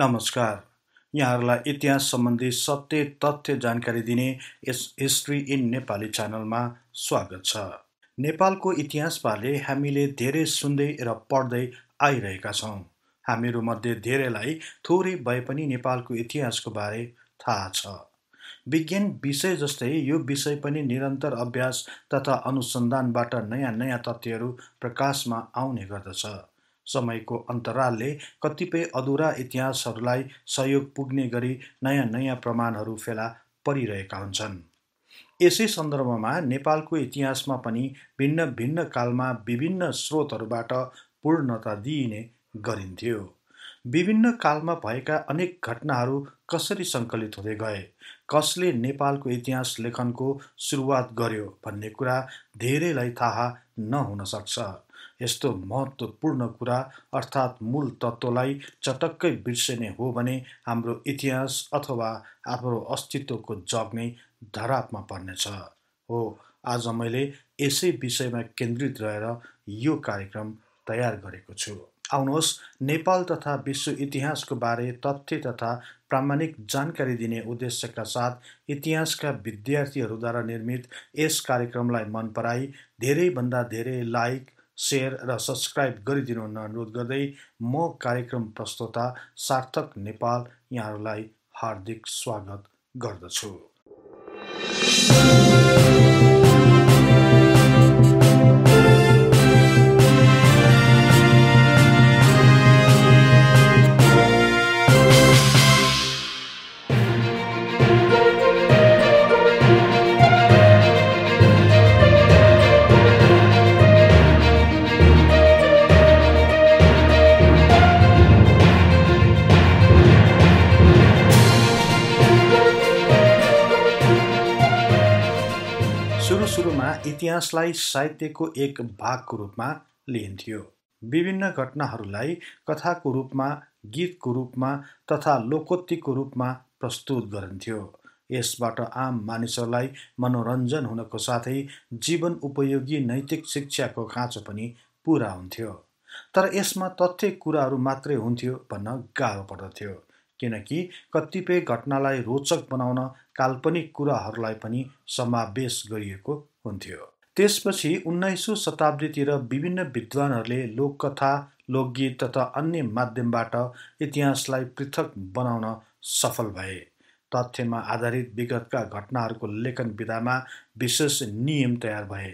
नमस्कार यहाँहरूलाई इतिहास सम्बन्धी सत्य तथ्य जानकारी दिने यस हिस्ट्री इन नेपाली च्यानलमा स्वागत छ नेपालको इतिहासबारे हामीले धेरै सुन्दै र पढ्दै आइरहेका छौँ हामीहरूमध्ये धेरैलाई थोरै भए पनि नेपालको इतिहासको बारे थाहा छ विज्ञान विषय जस्तै यो विषय पनि निरन्तर अभ्यास तथा अनुसन्धानबाट नयाँ नयाँ तथ्यहरू प्रकाशमा आउने गर्दछ समयको अन्तरालले कतिपय अधुरा इतिहासहरूलाई सहयोग पुग्ने गरी नयाँ नयाँ प्रमाणहरू फेला परिरहेका हुन्छन् यसै सन्दर्भमा नेपालको इतिहासमा पनि भिन्न भिन्न कालमा विभिन्न स्रोतहरूबाट पूर्णता दिइने गरिन्थ्यो विभिन्न कालमा भएका अनेक घटनाहरू कसरी सङ्कलित हुँदै गए कसले नेपालको इतिहास लेखनको सुरुवात गर्यो भन्ने कुरा धेरैलाई थाहा नहुन सक्छ यस्तो महत्त्वपूर्ण कुरा अर्थात् मूल तत्त्वलाई चटक्कै बिर्सिने हो भने हाम्रो इतिहास अथवा हाम्रो अस्तित्वको जग नै धरापमा पर्नेछ हो आज मैले यसै विषयमा केन्द्रित रहेर यो कार्यक्रम तयार गरेको छु आउनुहोस् नेपाल तथा विश्व इतिहासको बारे तथ्य तथा प्रामाणिक जानकारी दिने उद्देश्यका साथ इतिहासका विद्यार्थीहरूद्वारा निर्मित यस कार्यक्रमलाई मन पराई धेरैभन्दा धेरै लाइक सेयर र सब्सक्राइब हुन अनुरोध गर्दै म कार्यक्रम प्रस्तोता सार्थक नेपाल यहाँहरूलाई हार्दिक स्वागत गर्दछु इतिहासलाई साहित्यको एक भागको रूपमा लिइन्थ्यो विभिन्न घटनाहरूलाई कथाको रूपमा गीतको रूपमा तथा लोकोक्तिको रूपमा प्रस्तुत गरिन्थ्यो यसबाट आम मानिसहरूलाई मनोरञ्जन हुनको साथै जीवन उपयोगी नैतिक शिक्षाको खाँचो पनि पुरा हुन्थ्यो तर यसमा तथ्य कुराहरू मात्रै हुन्थ्यो भन्न गाह्रो पर्दथ्यो किनकि कतिपय घटनालाई रोचक बनाउन काल्पनिक कुराहरूलाई पनि समावेश गरिएको हुन्थ्यो त्यसपछि उन्नाइसौँ शताब्दीतिर विभिन्न विद्वानहरूले लोककथा लोकगीत तथा अन्य माध्यमबाट इतिहासलाई पृथक बनाउन सफल भए तथ्यमा आधारित विगतका घटनाहरूको लेखन विधामा विशेष नियम तयार भए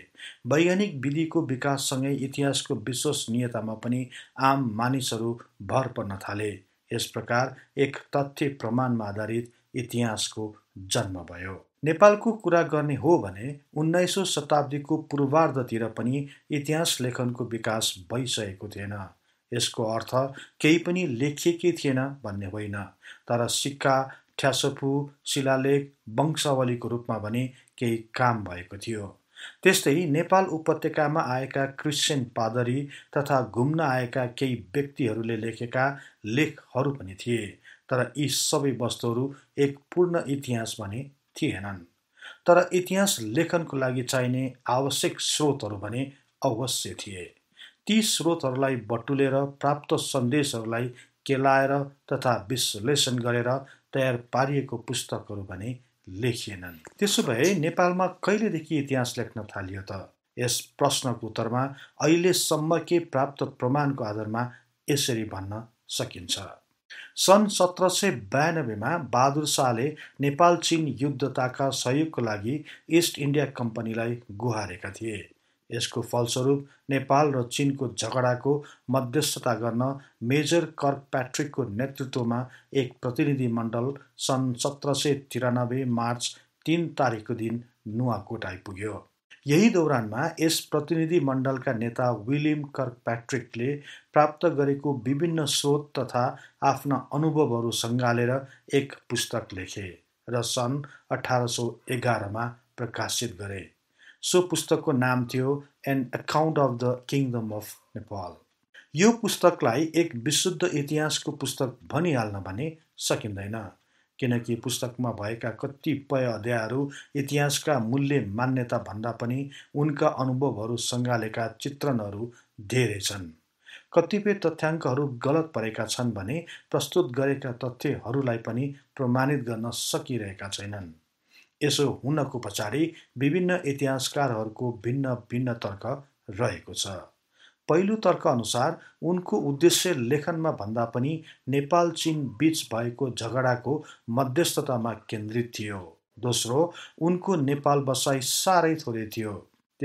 वैज्ञानिक विधिको विकाससँगै इतिहासको विश्वसनीयतामा पनि आम मानिसहरू भर पर्न थाले यस प्रकार एक तथ्य प्रमाणमा आधारित इतिहासको जन्म भयो नेपालको कुरा गर्ने हो भने उन्नाइसौँ शताब्दीको पूर्वार्धतिर पनि इतिहास लेखनको विकास भइसकेको थिएन यसको अर्थ केही पनि लेखिएकै थिएन भन्ने होइन तर सिक्का ठ्यासोफु शिलालेख वंशावलीको रूपमा भने केही काम भएको थियो त्यस्तै नेपाल उपत्यकामा आएका क्रिस्चियन पादरी तथा घुम्न आएका केही व्यक्तिहरूले लेखेका लेखहरू पनि थिए तर यी सबै वस्तुहरू एक पूर्ण इतिहास भने थिएनन् तर इतिहास लेखनको लागि चाहिने आवश्यक स्रोतहरू भने अवश्य थिए ती स्रोतहरूलाई बटुलेर प्राप्त सन्देशहरूलाई केलाएर तथा विश्लेषण गरेर तयार पारिएको पुस्तकहरू भने लेखिएनन् त्यसो भए नेपालमा कहिलेदेखि इतिहास लेख्न थालियो त यस प्रश्नको उत्तरमा अहिलेसम्म के प्राप्त प्रमाणको आधारमा यसरी भन्न सकिन्छ सन् सत्र सय बयानब्बेमा बहादुर शाहले नेपाल चीन युद्धताका सहयोगको लागि इस्ट इन्डिया कम्पनीलाई गुहारेका थिए यसको फलस्वरूप नेपाल र चिनको झगडाको मध्यस्थता गर्न मेजर कर्क प्याट्रिकको नेतृत्वमा एक प्रतिनिधिमण्डल सन् सत्र सय तिरानब्बे मार्च तिन तारिकको दिन नुवाकोट आइपुग्यो यही दौरानमा यस प्रतिनिधिमण्डलका नेता विलियम प्याट्रिकले प्राप्त गरेको विभिन्न स्रोत तथा आफ्ना अनुभवहरू सङ्घालेर एक पुस्तक लेखे र सन् अठार सौ एघारमा प्रकाशित गरे सो पुस्तकको नाम थियो an account of the kingdom of Nepal यो पुस्तकलाई एक विशुद्ध इतिहासको पुस्तक भनिहाल्न भने सकिँदैन किनकि पुस्तकमा भएका कतिपय अध्यायहरू इतिहासका मूल्य मान्यता भन्दा पनि उनका अनुभवहरू सङ्घालेका चित्रणहरू धेरै छन् कतिपय तथ्याङ्कहरू गलत परेका छन् भने प्रस्तुत गरेका तथ्यहरूलाई पनि प्रमाणित गर्न सकिरहेका छैनन् यसो हुनको पछाडि विभिन्न इतिहासकारहरूको भिन्न भिन्न तर्क रहेको छ पहिलो तर्कअनुसार उनको उद्देश्य लेखनमा भन्दा पनि नेपाल चीन बीच भएको झगडाको मध्यस्थतामा केन्द्रित थियो दोस्रो उनको नेपाल बसाइ साह्रै थोरै थियो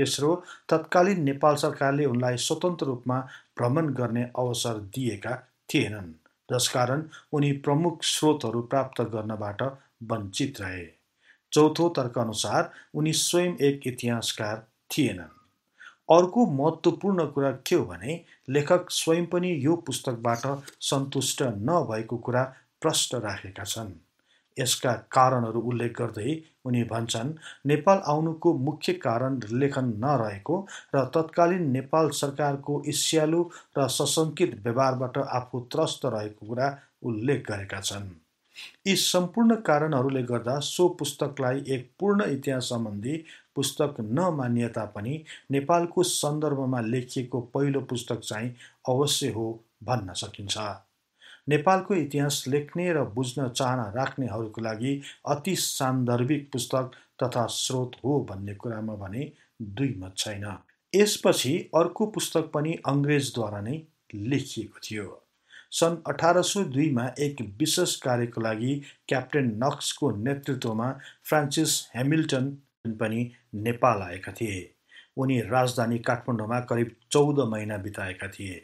तेस्रो तत्कालीन नेपाल सरकारले उनलाई स्वतन्त्र रूपमा भ्रमण गर्ने अवसर दिएका थिएनन् जसकारण उनी प्रमुख स्रोतहरू प्राप्त गर्नबाट वञ्चित रहे चौथो तर्कअनुसार उनी स्वयं एक इतिहासकार थिएनन् अर्को महत्त्वपूर्ण कुरा के हो भने लेखक स्वयं पनि यो पुस्तकबाट सन्तुष्ट नभएको कुरा प्रष्ट राखेका छन् यसका कारणहरू उल्लेख गर्दै उनी भन्छन् नेपाल आउनुको मुख्य कारण लेखन नरहेको र तत्कालीन नेपाल सरकारको इस्यालु र सशङ्कित व्यवहारबाट आफू त्रस्त रहेको कुरा उल्लेख गरेका छन् यी सम्पूर्ण कारणहरूले गर्दा सो पुस्तकलाई एक पूर्ण इतिहास सम्बन्धी पुस्तक नमानिए तापनि नेपालको सन्दर्भमा लेखिएको पहिलो पुस्तक चाहिँ अवश्य हो भन्न सकिन्छ नेपालको इतिहास लेख्ने र बुझ्न चाहना राख्नेहरूको लागि अति सान्दर्भिक पुस्तक तथा स्रोत हो भन्ने कुरामा भने दुई मत छैन यसपछि अर्को पुस्तक पनि अङ्ग्रेजद्वारा नै लेखिएको थियो सन् अठार सय दुईमा एक विशेष कार्यको लागि क्याप्टेन नक्सको नेतृत्वमा फ्रान्सिस ह्यामिल्टन पनि नेपाल आएका थिए उनी राजधानी काठमाडौँमा करिब चौध महिना बिताएका थिए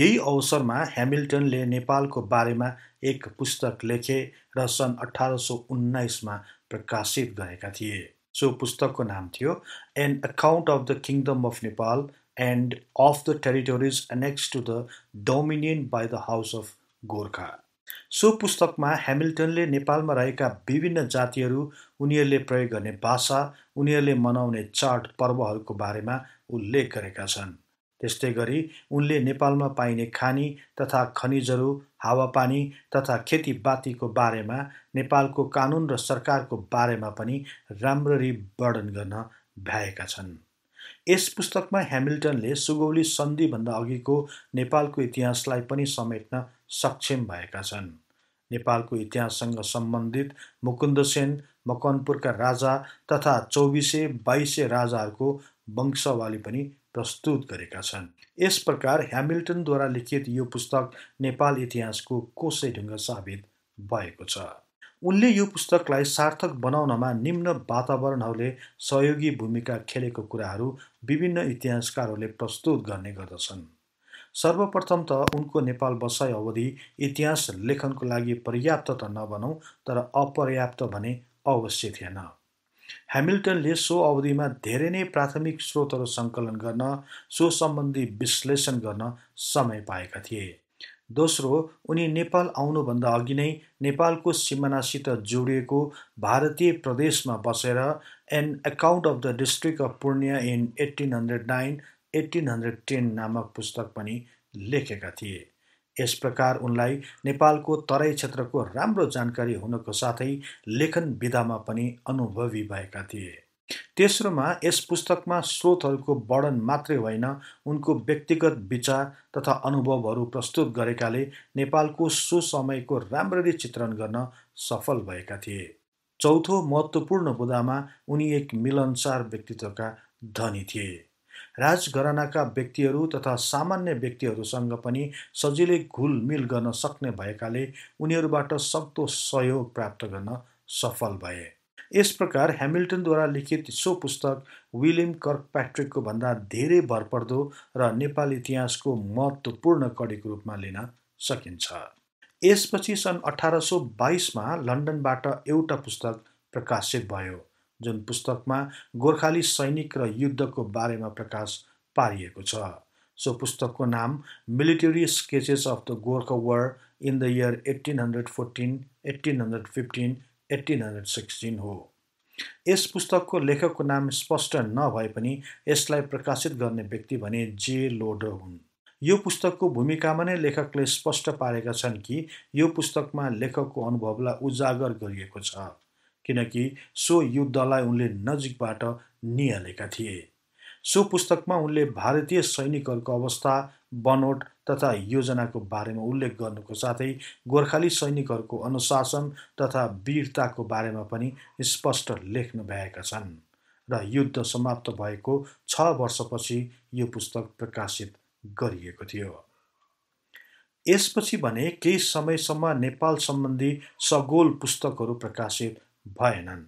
यही अवसरमा ह्यामिल्टनले नेपालको बारेमा एक पुस्तक लेखे र सन् अठार सय उन्नाइसमा प्रकाशित गरेका थिए सो पुस्तकको नाम थियो an account of the kingdom of Nepal and of the territories annexed to the dominion by the house of Gorkha सो पुस्तकमा ह्यामिल्टनले नेपालमा रहेका विभिन्न जातिहरू उनीहरूले प्रयोग गर्ने भाषा उनीहरूले मनाउने चाड पर्वहरूको बारेमा उल्लेख गरेका छन् त्यस्तै गरी उनले नेपालमा पाइने खानी तथा खनिजहरू हावापानी तथा खेतीपातीको बारेमा नेपालको कानुन र सरकारको बारेमा पनि राम्ररी वर्णन गर्न भ्याएका छन् यस पुस्तकमा ह्यामिल्टनले सुगौली सन्धिभन्दा अघिको नेपालको इतिहासलाई पनि समेट्न सक्षम भएका छन् नेपालको इतिहाससँग सम्बन्धित मुकुन्दसेन मकनपुरका राजा तथा चौबिसे बाइसे राजाहरूको वंशवाली पनि प्रस्तुत गरेका छन् यस प्रकार ह्यामिल्टनद्वारा लिखित यो पुस्तक नेपाल इतिहासको ढुङ्गा साबित भएको छ उनले यो पुस्तकलाई सार्थक बनाउनमा निम्न वातावरणहरूले सहयोगी भूमिका खेलेको कुराहरू विभिन्न इतिहासकारहरूले प्रस्तुत गर्ने गर्दछन् सर्वप्रथम त उनको नेपाल बसाइ अवधि इतिहास लेखनको लागि पर्याप्त त नबनौँ तर अपर्याप्त भने अवश्य थिएन ह्यामिल्टनले सो अवधिमा धेरै नै प्राथमिक स्रोतहरू सङ्कलन गर्न सो सम्बन्धी विश्लेषण गर्न समय पाएका थिए दोस्रो उनी नेपाल आउनुभन्दा अघि नै नेपालको सिमानासित जोडिएको भारतीय प्रदेशमा बसेर an account of the district of Purnia in eighteen hundred nine eighteen hundred ten नामक पुस्तक पनि लेखेका थिए यस प्रकार उनलाई नेपालको तराई क्षेत्रको राम्रो जानकारी हुनको साथै लेखन विधामा पनि अनुभवी भएका थिए तेस्रोमा यस पुस्तकमा स्रोतहरूको वर्णन मात्रै होइन उनको व्यक्तिगत विचार तथा अनुभवहरू प्रस्तुत गरेकाले नेपालको सो समयको राम्ररी चित्रण गर्न सफल भएका थिए चौथो महत्त्वपूर्ण बुदामा उनी एक मिलनसार व्यक्तित्वका धनी थिए राजघरानाका व्यक्तिहरू तथा सामान्य व्यक्तिहरूसँग पनि सजिलै घुलमिल गर्न सक्ने भएकाले उनीहरूबाट सक्दो सहयोग प्राप्त गर्न सफल भए यस प्रकार ह्यामिल्टनद्वारा लिखित सो पुस्तक विलियम कर्क प्याट्रिकको भन्दा धेरै भरपर्दो र नेपाल इतिहासको महत्त्वपूर्ण कडीको रूपमा लिन सकिन्छ यसपछि सन् अठार सौ बाइसमा लन्डनबाट एउटा पुस्तक प्रकाशित भयो जुन पुस्तकमा गोर्खाली सैनिक र युद्धको बारेमा प्रकाश पारिएको छ सो पुस्तकको नाम military sketches of the Gorkha war in the year eighteen hundred fourteen eighteen hundred fifteen eighteen hundred sixteen हो यस पुस्तकको लेखकको नाम स्पष्ट नभए पनि यसलाई प्रकाशित गर्ने व्यक्ति भने जे लोडर हुन् यो पुस्तकको भूमिकामा नै लेखकले स्पष्ट पारेका छन् कि यो पुस्तकमा लेखकको अनुभवलाई उजागर गरिएको छ किनकि सो युद्धलाई उनले नजिकबाट निहालेका थिए सो पुस्तकमा उनले भारतीय सैनिकहरूको अवस्था बनोट तथा योजनाको बारेमा उल्लेख गर्नुको साथै गोर्खाली सैनिकहरूको अनुशासन तथा वीरताको बारेमा पनि स्पष्ट लेख्न भएका छन् र युद्ध समाप्त भएको छ वर्षपछि यो पुस्तक प्रकाशित गरिएको थियो यसपछि भने केही समयसम्म नेपाल सम्बन्धी सगोल पुस्तकहरू प्रकाशित भएनन्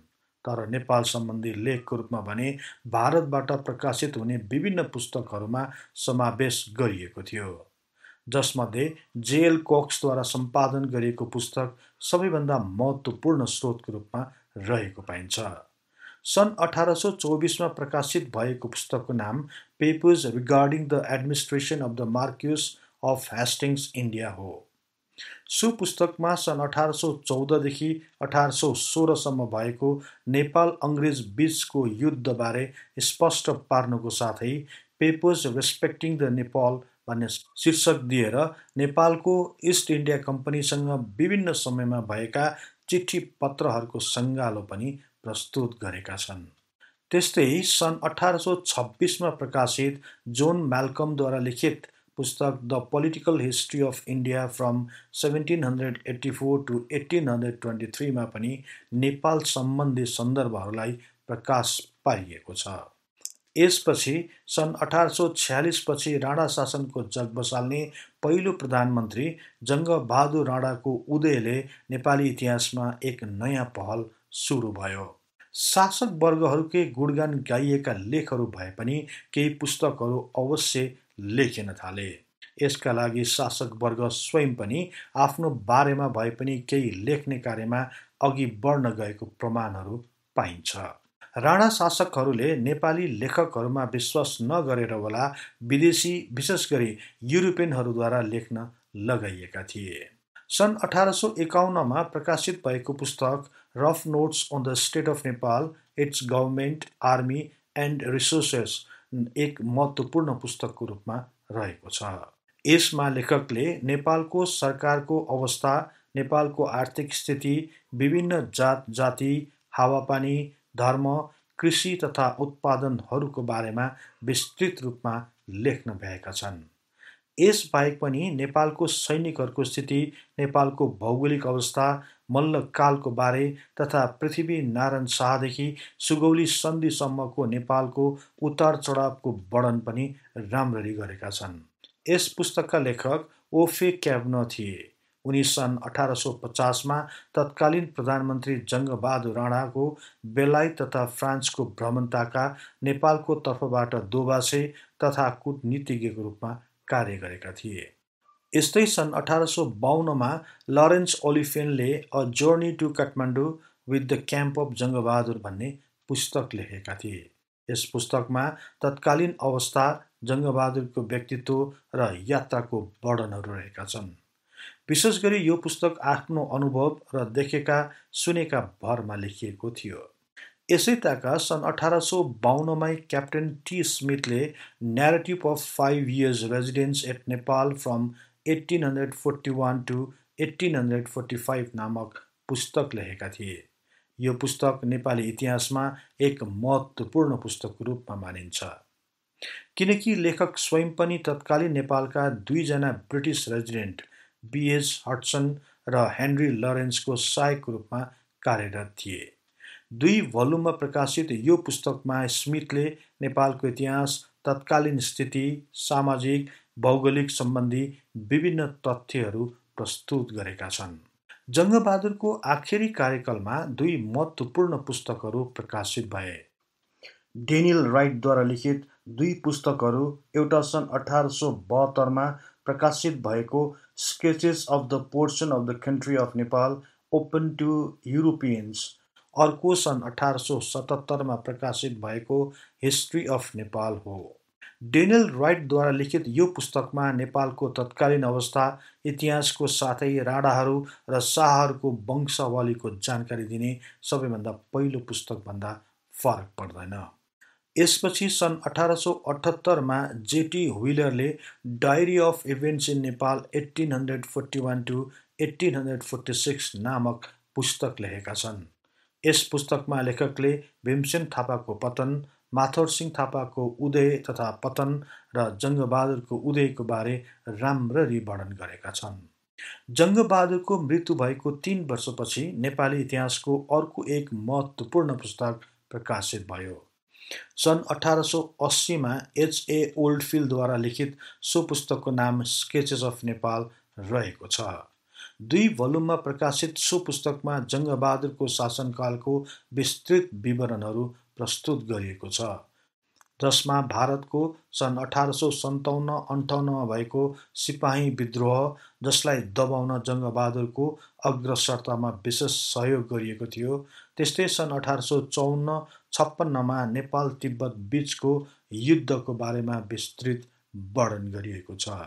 तर नेपाल सम्बन्धी लेखको रूपमा भने भारतबाट प्रकाशित हुने विभिन्न पुस्तकहरूमा समावेश गरिएको थियो जसमध्ये जेएल कोक्सद्वारा सम्पादन गरिएको पुस्तक सबैभन्दा महत्त्वपूर्ण स्रोतको रूपमा रहेको पाइन्छ सन् अठार सौ चौबिसमा प्रकाशित भएको पुस्तकको नाम papers regarding the administration of the marquess of Hastings India हो सो पुस्तकमा सन् अठार सौ चौधदेखि अठार सौ सोह्रसम्म भएको नेपाल अङ्ग्रेज बिचको युद्धबारे स्पष्ट पार्नुको साथै पेपर्स रेस्पेक्टिङ द नेपाल भन्ने शीर्षक दिएर नेपालको इस्ट इन्डिया कम्पनीसँग विभिन्न समयमा भएका चिठी पत्रहरूको सङ्गालो पनि प्रस्तुत गरेका छन् त्यस्तै सन् अठार सौ छब्बिसमा प्रकाशित जोन म्याल्कमद्वारा लिखित पुस्तक the political history of India from seventeen hundred eighty four to eighteen hundred twenty थ्रीमा पनि नेपाल सम्बन्धी सन्दर्भहरूलाई प्रकाश पारिएको छ यसपछि सन् अठार सौ छ्यालिसपछि राणा शासनको जग बसाल्ने पहिलो प्रधानमन्त्री जङ्गबहादुर राणाको उदयले नेपाली इतिहासमा एक नयाँ पहल सुरु भयो शासक वर्गहरूकै गुणगान गाइएका लेखहरू भए पनि केही पुस्तकहरू अवश्य लेखिन थाले यसका लागि शासकवर्ग स्वयं पनि आफ्नो बारेमा भए पनि केही लेख्ने कार्यमा अघि बढ्न गएको प्रमाणहरू पाइन्छ राणा शासकहरूले नेपाली लेखकहरूमा विश्वास नगरेर होला विदेशी विशेष गरी युरोपियनहरूद्वारा लेख्न लगाइएका थिए सन् अठार सौ एकाउन्नमा प्रकाशित भएको पुस्तक rough notes on the state of Nepal its government army and resources एक महत्त्वपूर्ण पुस्तकको रूपमा रहेको छ यसमा लेखकले नेपालको सरकारको अवस्था नेपालको आर्थिक स्थिति विभिन्न जात जाति हावापानी धर्म कृषि तथा उत्पादनहरूको बारेमा विस्तृत रूपमा लेख्न भएका छन् यसबाहेक पनि नेपालको सैनिकहरूको स्थिति नेपालको भौगोलिक अवस्था मल्लकालको बारे तथा पृथ्वी नारायण शाहदेखि सुगौली सन्धिसम्मको नेपालको उतार चढावको वर्णन पनि राम्ररी गरेका छन् यस पुस्तकका लेखक ओफे क्याब्न थिए उनी सन् अठार सौ पचासमा तत्कालीन प्रधानमन्त्री जङ्गबहादुर राणाको बेलायत तथा फ्रान्सको भ्रमणताका नेपालको तर्फबाट दोबासे तथा कूटनीतिज्ञको रूपमा कार्य गरेका थिए यस्तै सन् अठार सौ बाहन्नमा लरेन्स ओलिफेनले a journey to Kathmandu with the camp of Jang Bahadur भन्ने पुस्तक लेखेका थिए यस पुस्तकमा तत्कालीन अवस्था जङ्गबहादुरको व्यक्तित्व र यात्राको वर्णनहरू रहेका छन् विशेष गरी यो पुस्तक आफ्नो अनुभव र देखेका सुनेका भरमा लेखिएको थियो यसै ताका सन् अठार सौ बाहन्नमै क्याप्टेन टी स्मिथले narrative of five years residence at Nepal from 1841 to 1845 नामक पुस्तक लेखेका थिए यो पुस्तक नेपाली इतिहासमा एक महत्त्वपूर्ण पुस्तकको रूपमा मानिन्छ किनकि लेखक स्वयं पनि तत्कालीन नेपालका दुईजना ब्रिटिस रेजिडेन्ट बिएस हट्सन र हेनरी लरेन्सको सहायकको रूपमा कार्यरत थिए दुई भल्युममा प्रकाशित यो पुस्तकमा स्मिथले नेपालको इतिहास तत्कालीन स्थिति सामाजिक भौगोलिक सम्बन्धी विभिन्न तथ्यहरू प्रस्तुत गरेका छन् जङ्गबहादुरको आखिरी कार्यकालमा दुई महत्त्वपूर्ण पुस्तकहरू प्रकाशित भए डेनियल राइटद्वारा लिखित दुई पुस्तकहरू एउटा सन् अठार सौ बहत्तरमा प्रकाशित भएको sketches of the portion of the country of Nepal open to Europeans अर्को सन् अठार सौ सतहत्तरमा प्रकाशित भएको हिस्ट्री अफ नेपाल हो डेनियल राइटद्वारा लिखित यो पुस्तकमा नेपालको तत्कालीन अवस्था इतिहासको साथै राणाहरू र शाहहरूको वंशावलीको जानकारी दिने सबैभन्दा पहिलो पुस्तकभन्दा फरक पर्दैन यसपछि सन् अठार सौ अठहत्तरमा जेटी ह्विलरले diary of events in Nepal eighteen hundred forty one to eighteen hundred forty six नामक पुस्तक लेखेका छन् यस पुस्तकमा लेखकले भीमसेन थापाको पतन सिंह थापाको उदय तथा पतन र जङ्गबहादुरको उदयको बारे राम्ररी वर्णन गरेका छन् जङ्गबहादुरको मृत्यु भएको तिन वर्षपछि नेपाली इतिहासको अर्को एक महत्त्वपूर्ण पुस्तक प्रकाशित भयो सन् अठार सौ अस्सीमा एचए ओल्डफिल्डद्वारा लिखित सो पुस्तकको नाम स्केचेस अफ नेपाल रहेको छ दुई भलुममा प्रकाशित सो पुस्तकमा जङ्गबहादुरको शासनकालको विस्तृत विवरणहरू प्रस्तुत गरिएको छ जसमा भारतको सन् अठार सौ सन्ताउन्न अन्ठाउन्नमा भएको सिपाही विद्रोह जसलाई दबाउन जङ्गबहादुरको अग्रसरतामा विशेष सहयोग गरिएको थियो त्यस्तै सन् अठार सौ चौन्न छप्पन्नमा नेपाल तिब्बत बिचको युद्धको बारेमा विस्तृत वर्णन गरिएको छ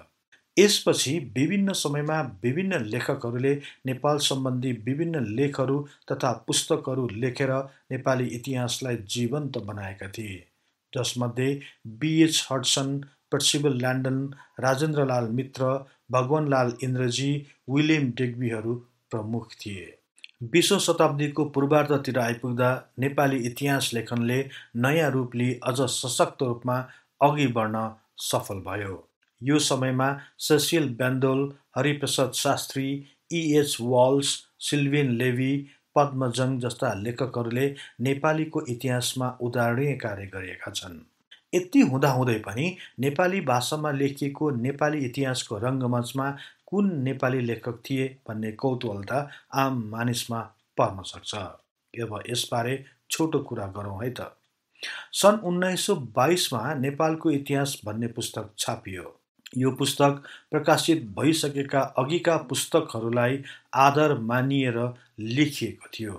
यसपछि विभिन्न समयमा विभिन्न लेखकहरूले नेपाल सम्बन्धी विभिन्न लेखहरू तथा पुस्तकहरू लेखेर नेपाली इतिहासलाई जीवन्त बनाएका थिए जसमध्ये B H Hodgson Percival Landon Rajendralal Mitra Bhagwanlal इन्द्रजी William डेग्बीहरू प्रमुख थिए बिसौँ शताब्दीको पूर्वार्धतिर आइपुग्दा नेपाली इतिहास लेखनले नयाँ रूप लिई अझ सशक्त रूपमा अघि बढ्न सफल भयो यो समयमा Cecil Bendall Hariprasad Shastri E H Walsh Sylvain Levi Padmajang जस्ता लेखकहरूले नेपालीको इतिहासमा उदाहरणीय कार्य गरेका छन् यति हुँदाहुँदै पनि नेपाली भाषामा लेखिएको नेपाली इतिहासको रङ्गमञ्चमा कुन नेपाली लेखक थिए भन्ने कौतूहलता आम मानिसमा पर्न सक्छ अब यसबारे छोटो कुरा गरौँ है त सन् उन्नाइस सौ बाइसमा नेपालको इतिहास भन्ने पुस्तक छापियो यो पुस्तक प्रकाशित भइसकेका अघिका पुस्तकहरूलाई आदर मानिएर लेखिएको थियो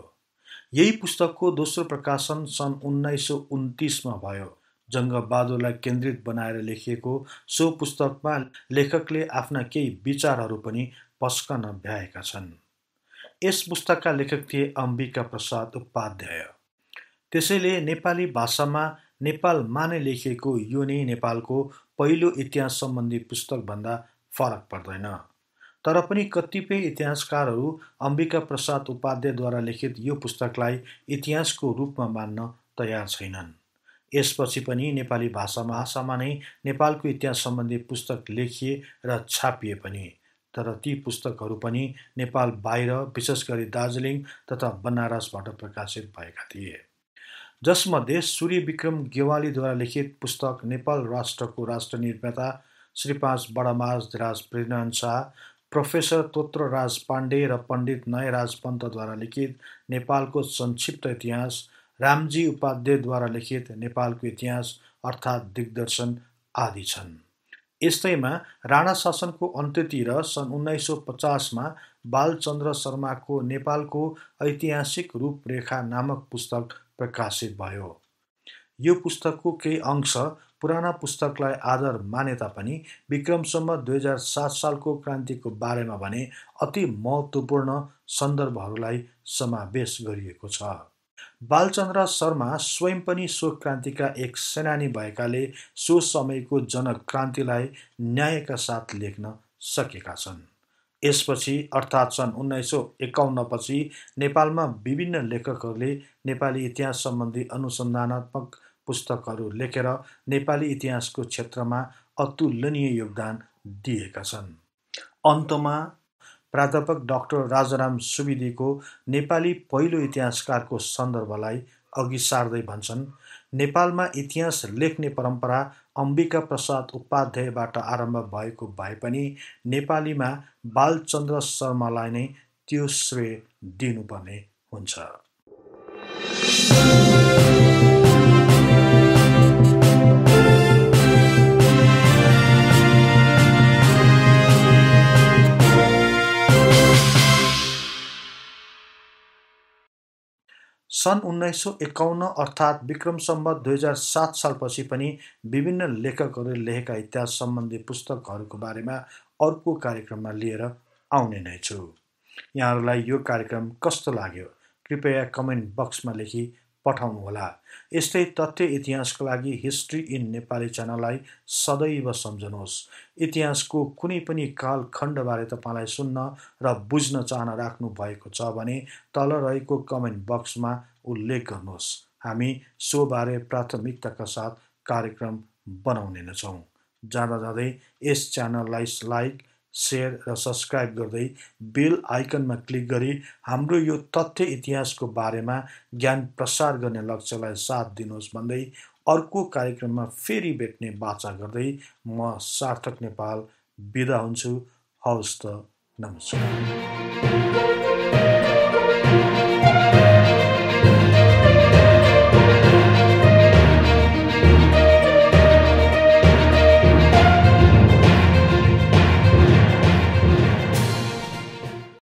यही पुस्तकको दोस्रो प्रकाशन सन् उन्नाइस सौ उन्तिसमा भयो जङ्गबहादुरलाई केन्द्रित बनाएर लेखिएको सो पुस्तकमा लेखकले आफ्ना केही विचारहरू पनि पस्कन भ्याएका छन् यस पुस्तकका लेखक थिए अम्बिका प्रसाद उपाध्याय त्यसैले नेपाली भाषामा नेपाल माने लेखिएको यो नै नेपालको पहिलो इतिहास सम्बन्धी पुस्तकभन्दा फरक पर्दैन तर पनि कतिपय इतिहासकारहरू अम्बिका प्रसाद उपाध्यायद्वारा लिखित यो पुस्तकलाई इतिहासको रूपमा मान्न तयार छैनन् यसपछि पनि नेपाली भाषा महासामा नै नेपालको इतिहास सम्बन्धी पुस्तक लेखिए र छापिए पनि तर ती पुस्तकहरू पनि नेपाल बाहिर विशेष गरी दार्जिलिङ तथा बनारसबाट प्रकाशित भएका थिए जसमध्ये सूर्य विक्रम गेवालीद्वारा लिखित पुस्तक नेपाल राष्ट्रको राष्ट्र निर्माता श्रीपाज बडामाज धिराज प्रेरण शाह प्रोफेसर तोत्र राज पाण्डे र पण्डित नयराज पन्तद्वारा लिखित नेपालको संक्षिप्त इतिहास रामजी उपाध्यायद्वारा लिखित नेपालको इतिहास अर्थात् दिग्दर्शन आदि छन् यस्तैमा राणा शासनको अन्त्यतिर सन् उन्नाइस सौ पचासमा बालचन्द्र शर्माको नेपालको ऐतिहासिक रूपरेखा नामक पुस्तक प्रकाशित भयो यो पुस्तकको केही अंश पुराना पुस्तकलाई आदर माने तापनि विक्रमसम्म दुई हजार सात सालको क्रान्तिको बारेमा भने अति महत्त्वपूर्ण सन्दर्भहरूलाई समावेश गरिएको छ बालचन्द्र शर्मा स्वयं पनि सो क्रान्तिका एक सेनानी भएकाले सो समयको जनक क्रान्तिलाई न्यायका साथ लेख्न सकेका छन् यसपछि अर्थात् सन् उन्नाइस सौ एकाउन्नपछि नेपालमा विभिन्न लेखकहरूले नेपाली इतिहास सम्बन्धी अनुसन्धानात्मक पुस्तकहरू लेखेर नेपाली इतिहासको क्षेत्रमा अतुलनीय योगदान दिएका छन् अन्तमा प्राध्यापक डाक्टर राजाराम सुविदीको नेपाली पहिलो इतिहासकारको सन्दर्भलाई अघि सार्दै भन्छन् नेपालमा इतिहास लेख्ने परम्परा अम्बिका प्रसाद उपाध्यायबाट आरम्भ भएको भए पनि नेपालीमा बालचन्द्र शर्मालाई नै त्यो श्रेय दिनुपर्ने हुन्छ सन् उन्नाइस सौ एकाउन्न अर्थात् विक्रम सम्बत दुई हजार सात सालपछि पनि विभिन्न लेखकहरूले लेखेका इतिहास सम्बन्धी पुस्तकहरूको बारेमा अर्को कार्यक्रममा लिएर आउने नै छु यहाँहरूलाई यो कार्यक्रम कस्तो लाग्यो कृपया कमेन्ट बक्समा लेखी पठाउनुहोला यस्तै तथ्य इतिहासको लागि हिस्ट्री इन नेपाली च्यानललाई सदैव सम्झनुहोस् इतिहासको कुनै पनि कालखण्डबारे तपाईँलाई सुन्न र बुझ्न चाहना राख्नु भएको छ भने तल रहेको कमेन्ट बक्समा उल्लेख गर्नुहोस् हामी सोबारे प्राथमिकताका साथ कार्यक्रम बनाउने नै छौँ जाँदा जाँदै यस च्यानललाई लाइक सेयर र सब्सक्राइब गर्दै बेल आइकनमा क्लिक गरी हाम्रो यो तथ्य इतिहासको बारेमा ज्ञान प्रसार गर्ने लक्ष्यलाई साथ दिनुहोस् भन्दै अर्को कार्यक्रममा फेरि भेट्ने बाचा गर्दै म सार्थक नेपाल बिदा हुन्छु हवस् त नमस्कार